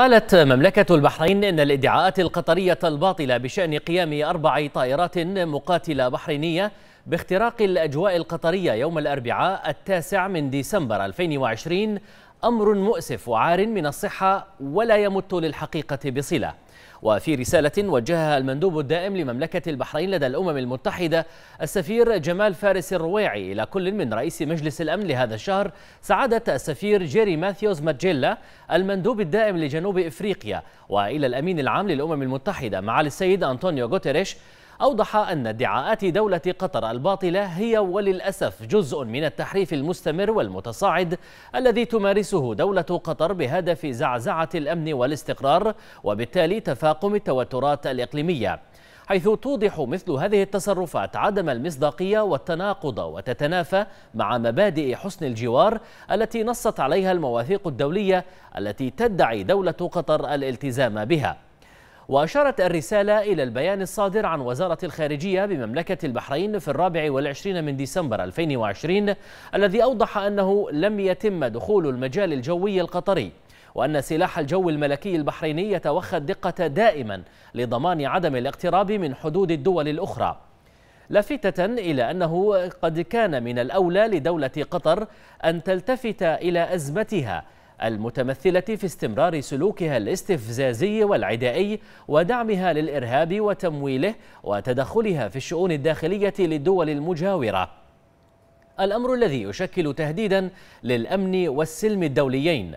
قالت مملكة البحرين إن الادعاءات القطرية الباطلة بشأن قيام أربع طائرات مقاتلة بحرينية باختراق الأجواء القطرية يوم الأربعاء التاسع من ديسمبر 2020 أمر مؤسف وعار من الصحة ولا يمت للحقيقة بصلة وفي رسالة وجهها المندوب الدائم لمملكة البحرين لدى الأمم المتحدة السفير جمال فارس الرويعي إلى كل من رئيس مجلس الأمن لهذا الشهر سعادة السفير جيري ماثيوز ماتجيلا المندوب الدائم لجنوب إفريقيا وإلى الأمين العام للأمم المتحدة معالي السيد أنطونيو غوتيريش أوضح أن ادعاءات دولة قطر الباطلة هي وللأسف جزء من التحريف المستمر والمتصاعد الذي تمارسه دولة قطر بهدف زعزعة الأمن والاستقرار وبالتالي تفاقم التوترات الإقليمية حيث توضح مثل هذه التصرفات عدم المصداقية والتناقض وتتنافى مع مبادئ حسن الجوار التي نصت عليها المواثيق الدولية التي تدعي دولة قطر الالتزام بها وأشارت الرسالة إلى البيان الصادر عن وزارة الخارجية بمملكة البحرين في الرابع والعشرين من ديسمبر 2020 الذي أوضح أنه لم يتم دخول المجال الجوي القطري وأن سلاح الجو الملكي البحريني يتوخى الدقة دائما لضمان عدم الاقتراب من حدود الدول الأخرى لافتة إلى أنه قد كان من الأولى لدولة قطر أن تلتفت إلى أزمتها المتمثلة في استمرار سلوكها الاستفزازي والعدائي ودعمها للإرهاب وتمويله وتدخلها في الشؤون الداخلية للدول المجاورة الأمر الذي يشكل تهديدا للأمن والسلم الدوليين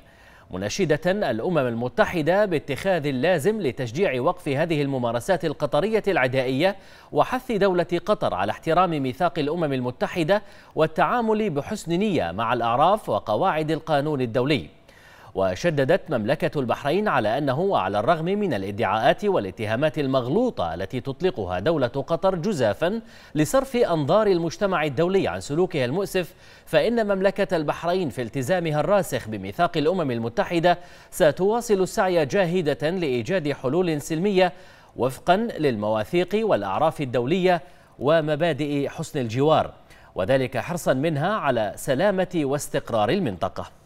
مناشدة الأمم المتحدة باتخاذ اللازم لتشجيع وقف هذه الممارسات القطرية العدائية وحث دولة قطر على احترام ميثاق الأمم المتحدة والتعامل بحسن نية مع الأعراف وقواعد القانون الدولي وشددت مملكة البحرين على أنه على الرغم من الادعاءات والاتهامات المغلوطة التي تطلقها دولة قطر جزافا لصرف أنظار المجتمع الدولي عن سلوكها المؤسف فإن مملكة البحرين في التزامها الراسخ بميثاق الأمم المتحدة ستواصل السعي جاهدة لإيجاد حلول سلمية وفقا للمواثيق والأعراف الدولية ومبادئ حسن الجوار وذلك حرصا منها على سلامة واستقرار المنطقة